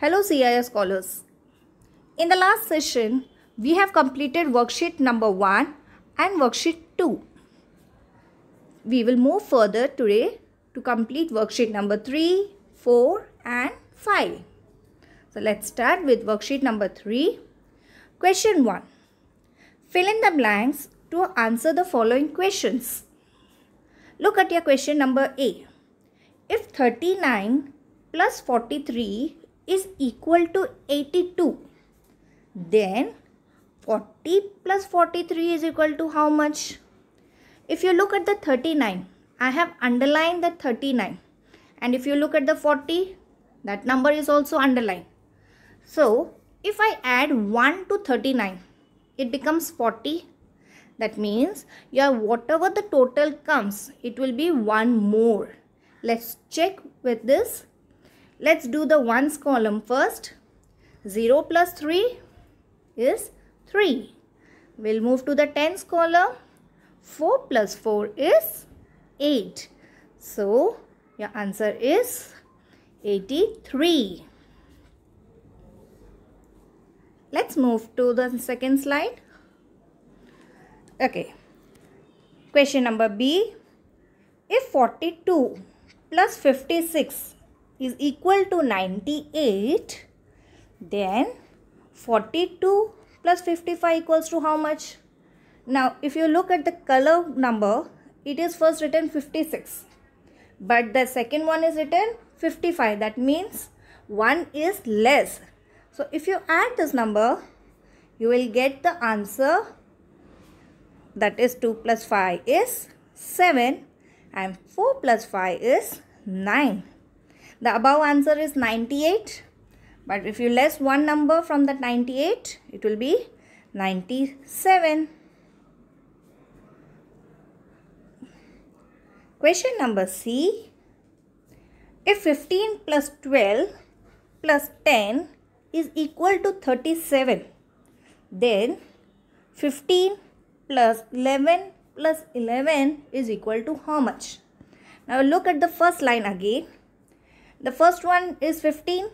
Hello CIS scholars. In the last session, we have completed worksheet number 1 and worksheet 2. We will move further today to complete worksheet number 3, 4 and 5. So let's start with worksheet number 3. Question 1. Fill in the blanks to answer the following questions. Look at your question number A. If 39 plus 43 is equal to 82. Then 40 plus 43 is equal to how much? If you look at the 39, I have underlined the 39. And if you look at the 40, that number is also underlined. So, if I add 1 to 39, it becomes 40. That means your whatever the total comes, it will be 1 more. Let's check with this Let's do the ones column first. 0 plus 3 is 3. We'll move to the tens column. 4 plus 4 is 8. So, your answer is 83. Let's move to the second slide. Okay. Question number B. If 42 plus 56 is equal to 98 then 42 plus 55 equals to how much now if you look at the color number it is first written 56 but the second one is written 55 that means one is less so if you add this number you will get the answer that is 2 plus 5 is 7 and 4 plus 5 is 9 the above answer is 98. But if you less one number from that 98, it will be 97. Question number C. If 15 plus 12 plus 10 is equal to 37, then 15 plus 11 plus 11 is equal to how much? Now look at the first line again the first one is 15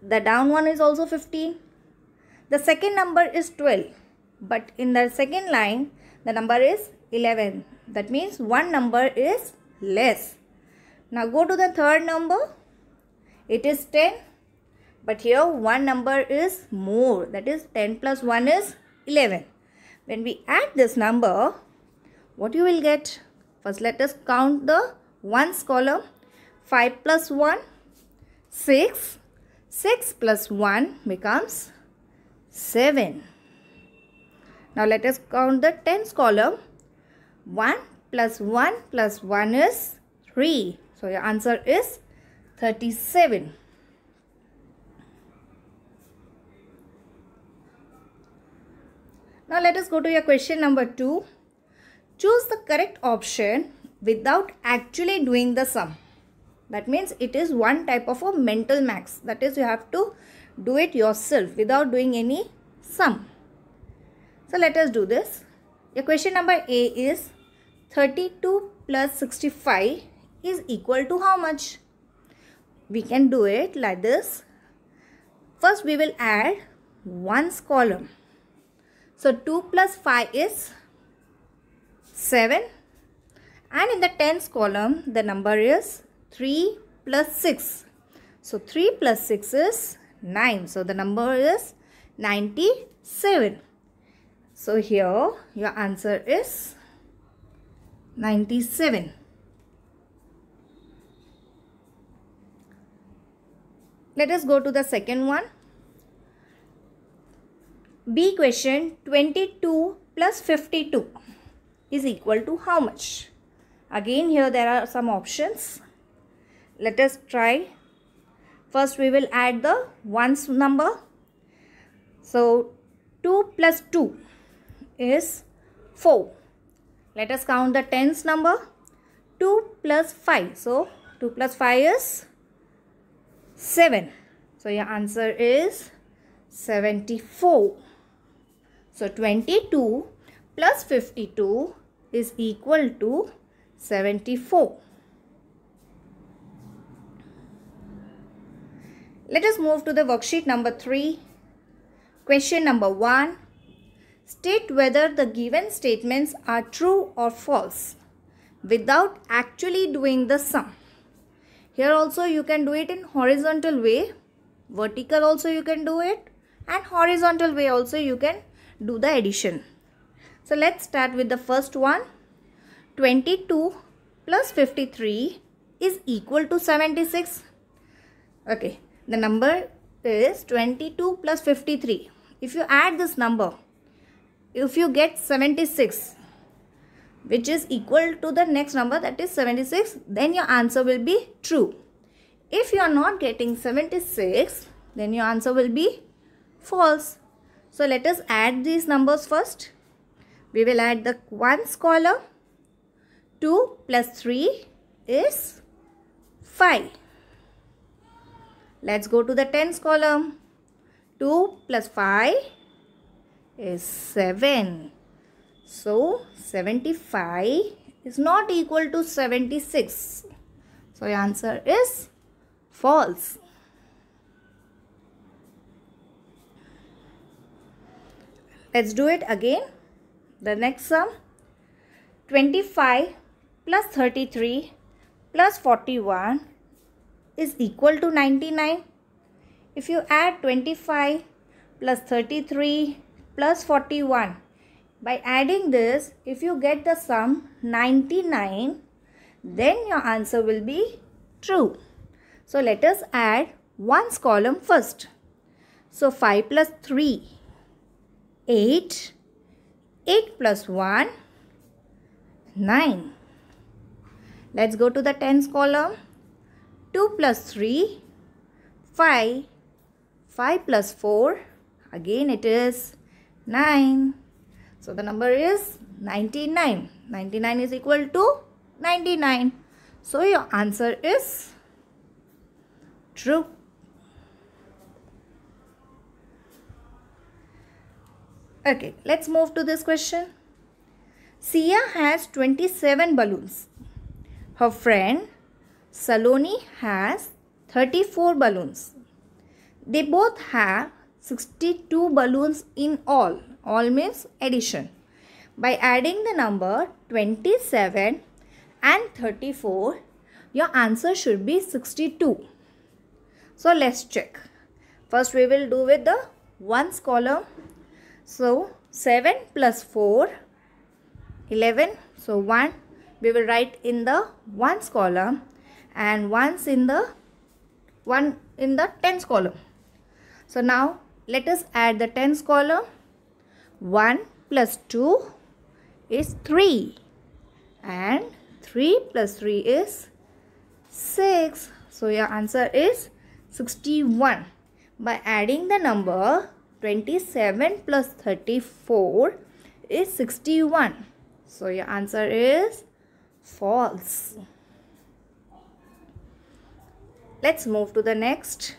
the down one is also 15 the second number is 12 but in the second line the number is 11 that means one number is less now go to the third number it is 10 but here one number is more that is 10 plus 1 is 11 when we add this number what you will get first let us count the ones column 5 plus 1, 6. 6 plus 1 becomes 7. Now let us count the tens column. 1 plus 1 plus 1 is 3. So your answer is 37. Now let us go to your question number 2. Choose the correct option without actually doing the sum that means it is one type of a mental max that is you have to do it yourself without doing any sum so let us do this your question number a is 32 plus 65 is equal to how much we can do it like this first we will add ones column so 2 plus 5 is 7 and in the tens column the number is 3 plus 6. So 3 plus 6 is 9. So the number is 97. So here your answer is 97. Let us go to the second one. B question 22 plus 52 is equal to how much? Again here there are some options let us try first we will add the ones number so 2 plus 2 is 4 let us count the tens number 2 plus 5 so 2 plus 5 is 7 so your answer is 74 so 22 plus 52 is equal to 74 Let us move to the worksheet number 3. Question number 1. State whether the given statements are true or false without actually doing the sum. Here also you can do it in horizontal way. Vertical also you can do it. And horizontal way also you can do the addition. So let's start with the first one. 22 plus 53 is equal to 76. Okay. The number is 22 plus 53. If you add this number, if you get 76, which is equal to the next number that is 76, then your answer will be true. If you are not getting 76, then your answer will be false. So let us add these numbers first. We will add the 1's column. 2 plus 3 is 5. Let's go to the tens column. 2 plus 5 is 7. So 75 is not equal to 76. So the answer is false. Let's do it again. The next sum 25 plus 33 plus 41 is equal to 99. If you add 25 plus 33 plus 41, by adding this, if you get the sum 99, then your answer will be true. So let us add 1's column first. So 5 plus 3, 8, 8 plus 1, 9. Let's go to the 10's column. 2 plus 3, 5, 5 plus 4, again it is 9. So the number is 99. 99 is equal to 99. So your answer is true. Okay, let's move to this question. Sia has 27 balloons. Her friend Saloni has 34 balloons. They both have 62 balloons in all. All means addition. By adding the number 27 and 34, your answer should be 62. So let's check. First we will do with the ones column. So 7 plus 4, 11. So 1 we will write in the ones column and once in the one in the tens column. So now let us add the tens column. 1 plus 2 is 3 and 3 plus 3 is 6. So your answer is 61. By adding the number 27 plus 34 is 61. So your answer is false. Let's move to the next.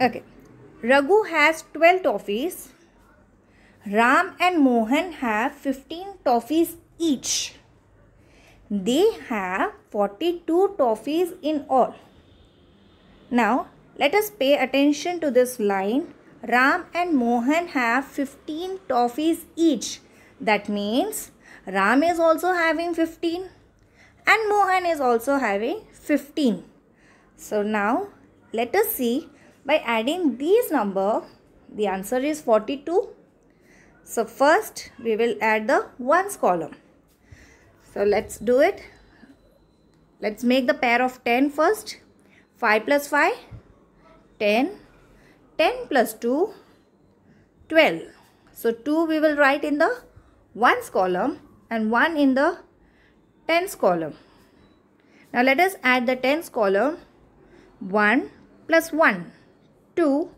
Okay. Raghu has 12 toffees. Ram and Mohan have 15 toffees each. They have 42 toffees in all. Now, let us pay attention to this line. Ram and Mohan have 15 toffees each. That means Ram is also having 15 and Mohan is also having 15. So now let us see by adding these number the answer is 42. So first we will add the ones column. So let's do it. Let's make the pair of 10 first. 5 plus 5, 10. 10 plus 2, 12. So 2 we will write in the ones column and 1 in the tens column. Now let us add the tens column 1 plus 1, 2,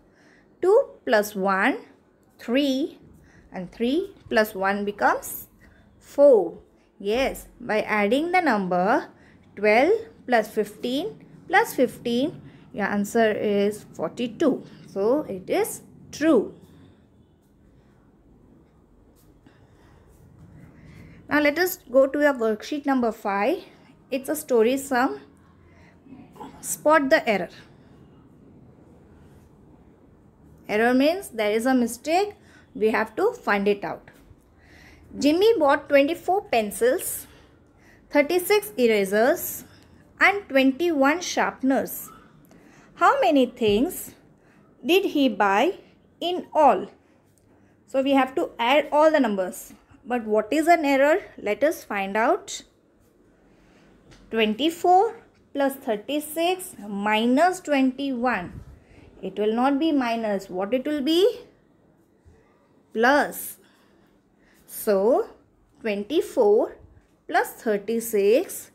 2 plus 1, 3 and 3 plus 1 becomes 4. Yes, by adding the number 12 plus 15 plus 15, your answer is 42. So it is true. Now let us go to your worksheet number 5. It's a story sum. Spot the error. Error means there is a mistake. We have to find it out. Jimmy bought 24 pencils, 36 erasers and 21 sharpeners. How many things did he buy in all? So we have to add all the numbers. But what is an error? Let us find out. 24 plus 36 minus 21. It will not be minus. What it will be? Plus. So, 24 plus 36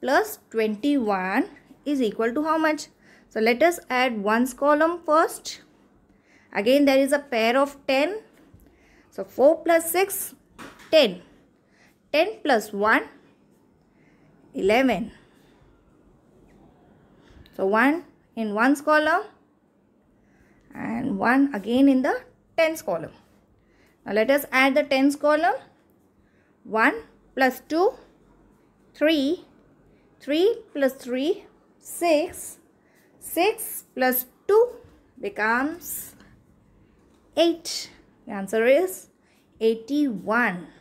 plus 21 is equal to how much? So, let us add ones column first. Again, there is a pair of 10. So, 4 plus 6 10. 10 plus 1, 11. So 1 in 1's column and 1 again in the 10's column. Now let us add the 10's column. 1 plus 2, 3. 3 plus 3, 6. 6 plus 2 becomes 8. The answer is 81.